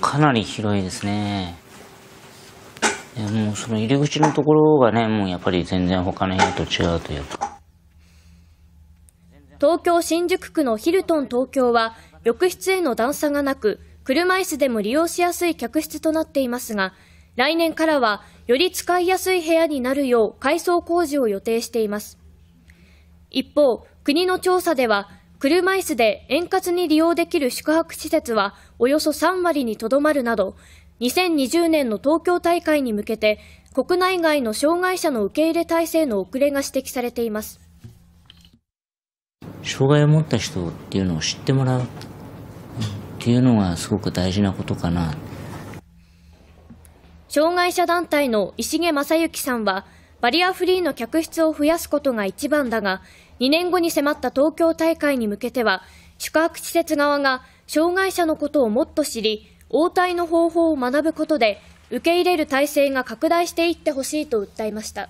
かなり広いですね。でもうその入り口のところがね、もうやっぱり全然他の部屋と違うというか。東京新宿区のヒルトン東京は、浴室への段差がなく、車椅子でも利用しやすい客室となっていますが、来年からはより使いやすい部屋になるよう改装工事を予定しています。一方、国の調査では車椅子で円滑に利用できる宿泊施設はおよそ3割にとどまるなど、2020年の東京大会に向けて、国内外の障害者の受け入れ体制の遅れが指摘されています。障害を持った人っていうのを知ってもらうっていうのがすごく大事なことかな。障害者団体の石毛正幸さんは、バリアフリーの客室を増やすことが一番だが、2年後に迫った東京大会に向けては、宿泊施設側が障害者のことをもっと知り、応対の方法を学ぶことで、受け入れる体制が拡大していってほしいと訴えました。